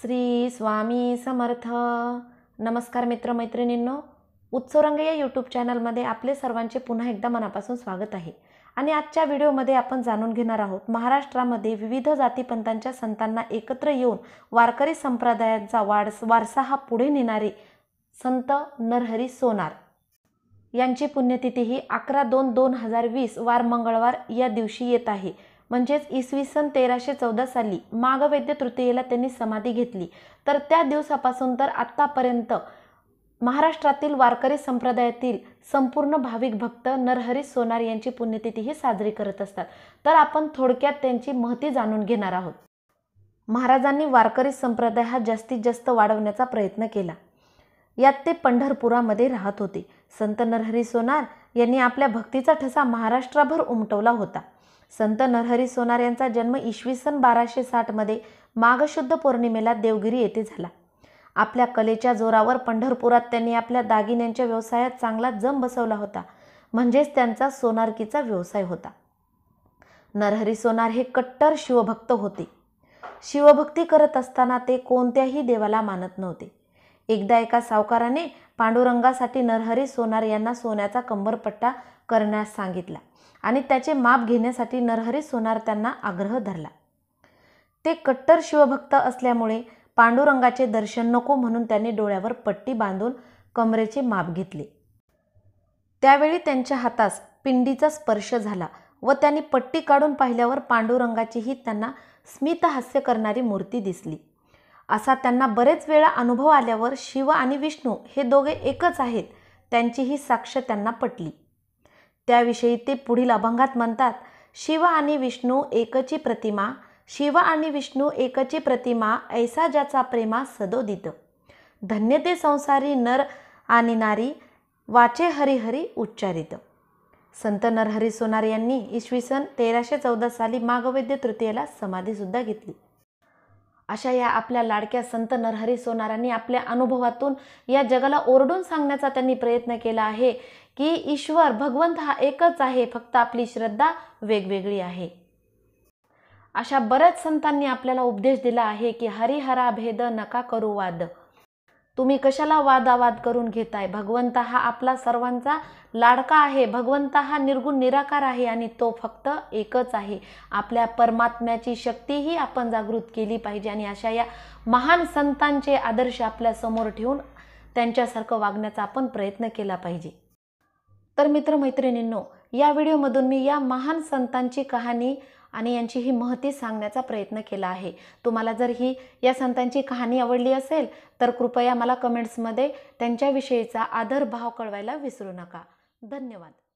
श्री स्वामी समर्थ नमस्कार मित्रमैत्रिणींनो उत्सवरंगय या यूट्यूब चॅनलमध्ये आपले सर्वांचे पुन्हा एकदा मनापासून स्वागत आहे आणि आजच्या व्हिडिओमध्ये आपण जाणून घेणार आहोत महाराष्ट्रामध्ये विविध जातीपंतांच्या संतांना एकत्र येऊन वारकरी संप्रदायांचा वारस वारसा हा पुढे नेणारे संत नरहरी सोनार यांची पुण्यतिथी ही अकरा दोन दोन हजार वीस वार मंगळवार या दिवशी येत आहे म्हणजेच इसवी सन तेराशे चौदा साली माघवेद्य तृतीयेला त्यांनी समाधी घेतली तर त्या दिवसापासून तर आत्तापर्यंत महाराष्ट्रातील वारकरी संप्रदायातील संपूर्ण भाविक भक्त नरहरी सोनार यांची पुण्यतिथी साजरी करत असतात तर आपण थोडक्यात त्यांची महती जाणून घेणार आहोत महाराजांनी वारकरी संप्रदाय हा जास्तीत जास्त वाढवण्याचा प्रयत्न केला यात ते पंढरपुरामध्ये राहत होते संत नरहरी सोनार यांनी आपल्या भक्तीचा ठसा महाराष्ट्राभर उमटवला होता संत नरहरी सोनार यांचा जन्म इसवी सन बाराशे साठमध्ये माघशुद्ध पौर्णिमेला देवगिरी येथे झाला आपल्या कलेच्या जोरावर पंढरपुरात त्यांनी आपल्या दागिन्यांच्या व्यवसायात चांगला जम बसवला होता म्हणजेच त्यांचा सोनारकीचा व्यवसाय होता नरहरी सोनार हे कट्टर शिवभक्त होते शिवभक्ती करत असताना ते कोणत्याही देवाला मानत नव्हते एकदा एका सावकाराने पांडुरंगासाठी नरहरी सोनार यांना सोन्याचा कंबरपट्टा करण्यास सांगितला आणि त्याचे माप घेण्यासाठी नरहरी सोनार त्यांना आग्रह धरला ते कट्टर शिवभक्त असल्यामुळे पांडुरंगाचे दर्शन नको म्हणून त्यांनी डोळ्यावर पट्टी बांधून कमरेचे माप घेतले त्यावेळी त्यांच्या हातास पिंडीचा स्पर्श झाला व त्यांनी पट्टी काढून पाहिल्यावर पांडुरंगाचीही त्यांना स्मितहास्य करणारी मूर्ती दिसली असा त्यांना बरेच वेळा अनुभव आल्यावर शिव आणि विष्णू हे दोघे एकच आहेत त्यांची ही साक्ष त्यांना पटली त्याविषयी ते पुढील अभंगात म्हणतात शिव आणि विष्णू एकची प्रतिमा शिव आणि विष्णू एकची प्रतिमा ऐसा ज्याचा प्रेमा सदोदित धन्य ते संसारी नर आणि नारी वाचे हरिहरी उच्चारित संत नरहरी सोनार यांनी इसवी सन तेराशे चौदा साली मागवैद्य तृतीयेला समाधीसुद्धा घेतली अशा या आपल्या लाडक्या संत नरहरी सोनारांनी आपल्या अनुभवातून या जगाला ओरडून सांगण्याचा त्यांनी प्रयत्न केला आहे की ईश्वर भगवंत हा एकच आहे फक्त आपली श्रद्धा वेगवेगळी आहे अशा बऱ्याच संतांनी आपल्याला उपदेश दिला आहे की हरिहरा भेद नका करू वाद तुम्ही कशाला वादावाद करून घेताय भगवंत हा आपला सर्वांचा लाडका आहे भगवंत हा निर्गुण निराकार आहे आणि तो फक्त एकच आहे आपल्या परमात्म्याची शक्तीही आपण जागृत केली पाहिजे आणि अशा या महान संतांचे आदर्श आपल्यासमोर ठेवून त्यांच्यासारखं वागण्याचा आपण प्रयत्न केला पाहिजे तर मित्रमैत्रिणींनो या व्हिडिओमधून मी या महान संतांची कहाणी आणि यांची ही महती सांगण्याचा प्रयत्न केला आहे तुम्हाला जर ही या संतांची कहाणी आवडली असेल तर कृपया मला कमेंट्समध्ये त्यांच्याविषयीचा आदर भाव कळवायला विसरू नका धन्यवाद